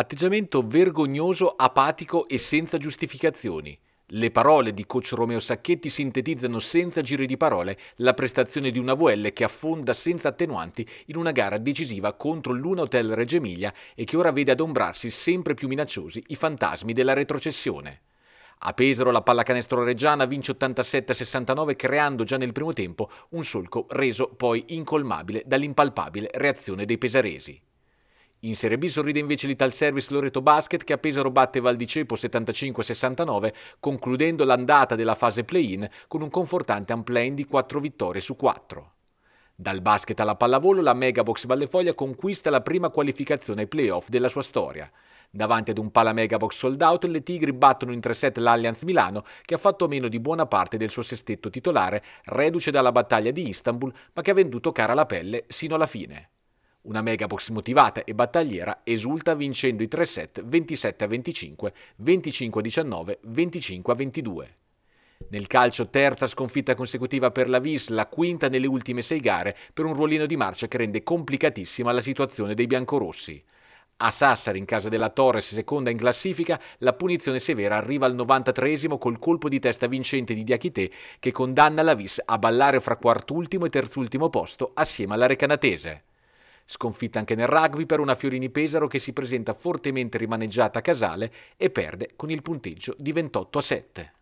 Atteggiamento vergognoso, apatico e senza giustificazioni. Le parole di coach Romeo Sacchetti sintetizzano senza giri di parole la prestazione di una VL che affonda senza attenuanti in una gara decisiva contro l'Una Hotel Reggio Emilia e che ora vede adombrarsi sempre più minacciosi i fantasmi della retrocessione. A Pesaro la pallacanestro reggiana vince 87-69 creando già nel primo tempo un solco reso poi incolmabile dall'impalpabile reazione dei pesaresi. In Serie B sorride invece l'Ital Service Loreto Basket che a Pesaro batte Valdicepo 75-69 concludendo l'andata della fase play-in con un confortante unplay di 4 vittorie su 4. Dal basket alla pallavolo la Megabox Vallefoglia conquista la prima qualificazione ai playoff della sua storia. Davanti ad un pala Megabox sold out le Tigri battono in 3-7 l'Allianz Milano che ha fatto meno di buona parte del suo sestetto titolare reduce dalla battaglia di Istanbul ma che ha venduto cara la pelle sino alla fine. Una megabox motivata e battagliera esulta vincendo i tre set 27 a 25, 25 a 19, 25 a 22. Nel calcio terza sconfitta consecutiva per la Vis, la quinta nelle ultime sei gare per un ruolino di marcia che rende complicatissima la situazione dei biancorossi. A Sassari, in casa della Torres, seconda in classifica, la punizione severa arriva al 93 col colpo di testa vincente di Diachité che condanna la Vis a ballare fra quartultimo e terzultimo posto assieme alla Recanatese. Sconfitta anche nel rugby per una Fiorini Pesaro che si presenta fortemente rimaneggiata a Casale e perde con il punteggio di 28 a 7.